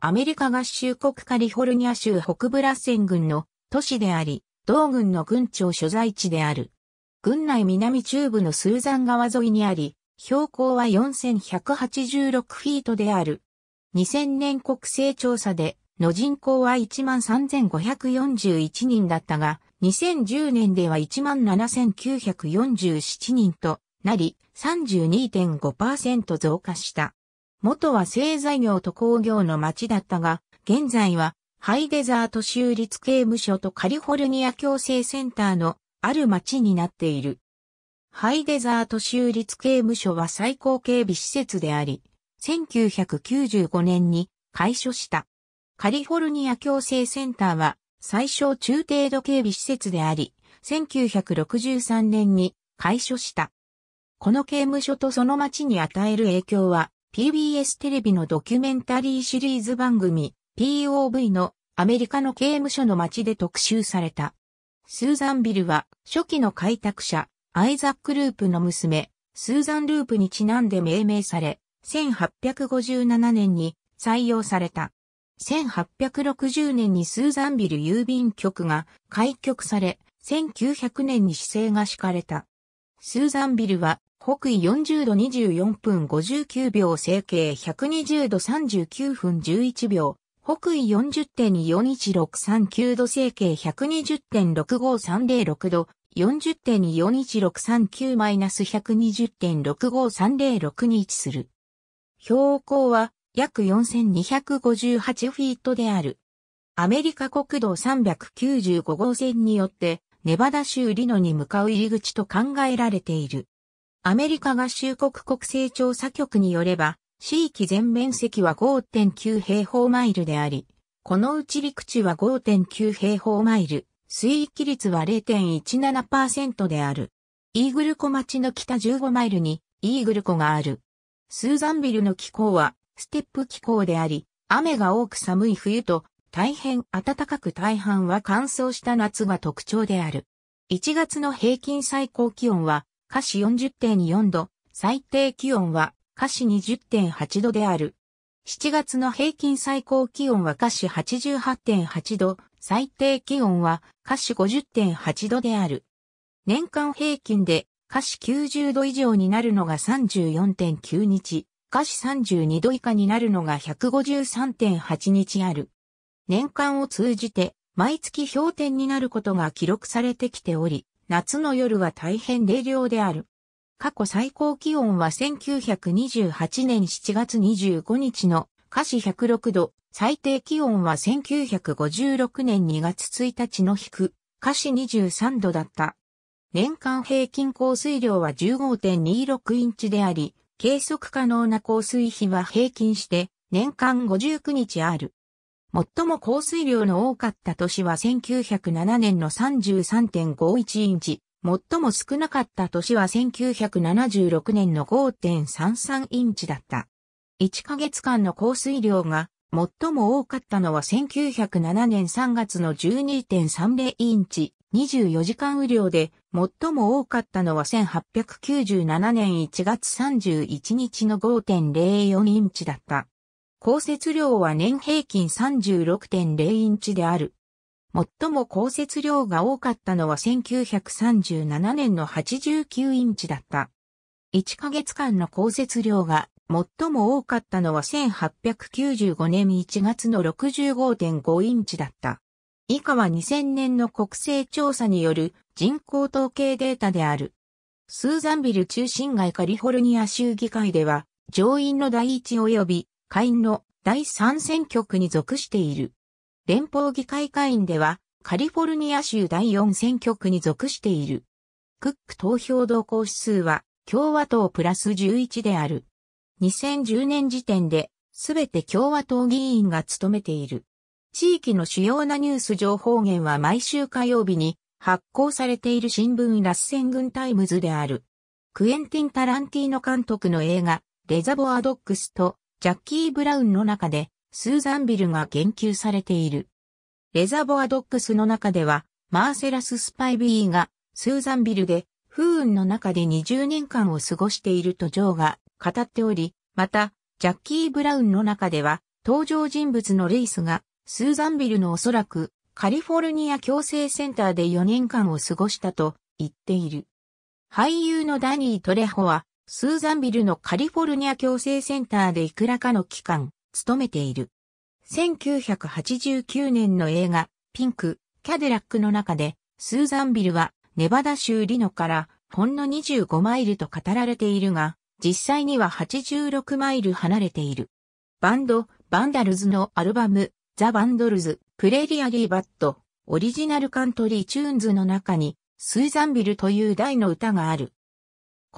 アメリカ合衆国カリフォルニア州北部ラッセン郡の都市であり、同郡の郡庁所在地である。郡内南中部のスーザン川沿いにあり、標高は4186フィートである。2000年国勢調査で、の人口は13,541人だったが、2010年では17,947人となり、32.5%増加した。元は製材業と工業の町だったが、現在はハイデザート州立刑務所とカリフォルニア強制センターのある町になっている。ハイデザート州立刑務所は最高警備施設であり、1995年に開所した。カリフォルニア強制センターは最小中程度警備施設であり、1963年に開所した。この刑務所とその町に与える影響は PBS テレビのドキュメンタリーシリーズ番組 POV のアメリカの刑務所の街で特集された。スーザンビルは初期の開拓者アイザック・ループの娘スーザン・ループにちなんで命名され1857年に採用された。1860年にスーザンビル郵便局が開局され1900年に市政が敷かれた。スーザンビルは北緯40度24分59秒、整形120度39分11秒、北緯4 0 2 4 1 6 3 9度、整形120.65306度、40.241639120.65306に位置する。標高は約4258フィートである。アメリカ国道395号線によって、ネバダ州リノに向かう入り口と考えられている。アメリカ合衆国国勢調査局によれば、地域全面積は5.9平方マイルであり、このうち陸地は5.9平方マイル、水域率は0.17%である。イーグル湖町の北15マイルにイーグル湖がある。スーザンビルの気候はステップ気候であり、雨が多く寒い冬と大変暖かく大半は乾燥した夏が特徴である。1月の平均最高気温は華氏40.4度、最低気温は華氏20.8度である。7月の平均最高気温は華氏88.8度、最低気温は華氏50.8度である。年間平均で華氏90度以上になるのが34.9日、華氏32度以下になるのが153.8日ある。年間を通じて毎月氷点になることが記録されてきており、夏の夜は大変冷涼である。過去最高気温は1928年7月25日の華氏106度、最低気温は1956年2月1日の低、く、華氏23度だった。年間平均降水量は15.26インチであり、計測可能な降水比は平均して年間59日ある。最も降水量の多かった年は1907年の33.51インチ、最も少なかった年は1976年の5.33インチだった。1ヶ月間の降水量が最も多かったのは1907年3月の12.30インチ、24時間雨量で、最も多かったのは1897年1月31日の5.04インチだった。降雪量は年平均36.0インチである。最も降雪量が多かったのは1937年の89インチだった。1ヶ月間の降雪量が最も多かったのは1895年1月の65.5インチだった。以下は2000年の国勢調査による人口統計データである。スーザンビル中心街カリフォルニア州議会では上院の第一及び下院の第3選挙区に属している。連邦議会下院では、カリフォルニア州第4選挙区に属している。クック投票動向指数は共和党プラス11である。2010年時点で、すべて共和党議員が務めている。地域の主要なニュース情報源は毎週火曜日に発行されている新聞ラッセン軍タイムズである。クエンティン・タランティーノ監督の映画、レザボア・ドックスとジャッキー・ブラウンの中で、スーザンビルが言及されている。レザボアドックスの中では、マーセラス・スパイビーが、スーザンビルで、不運の中で20年間を過ごしているとジョーが語っており、また、ジャッキー・ブラウンの中では、登場人物のレイスが、スーザンビルのおそらく、カリフォルニア強制センターで4年間を過ごしたと言っている。俳優のダニー・トレホは、スーザンビルのカリフォルニア共生センターでいくらかの期間、勤めている。1989年の映画、ピンク、キャデラックの中で、スーザンビルは、ネバダ州リノから、ほんの25マイルと語られているが、実際には86マイル離れている。バンド、バンダルズのアルバム、ザ・バンドルズ、プレリアリー・バット、オリジナルカントリー・チューンズの中に、スーザンビルという題の歌がある。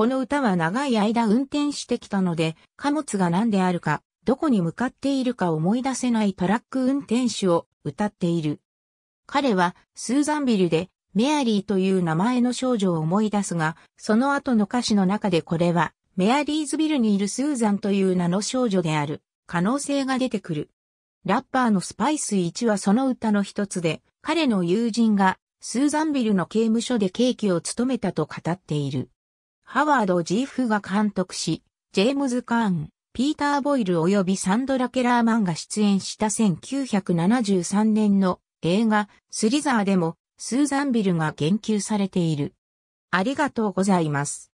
この歌は長い間運転してきたので、貨物が何であるか、どこに向かっているか思い出せないトラック運転手を歌っている。彼はスーザンビルでメアリーという名前の少女を思い出すが、その後の歌詞の中でこれはメアリーズビルにいるスーザンという名の少女である可能性が出てくる。ラッパーのスパイス1はその歌の一つで、彼の友人がスーザンビルの刑務所で刑期を務めたと語っている。ハワード・ジーフが監督し、ジェームズ・カーン、ピーター・ボイル及びサンドラ・ケラーマンが出演した1973年の映画スリザーでもスーザンビルが言及されている。ありがとうございます。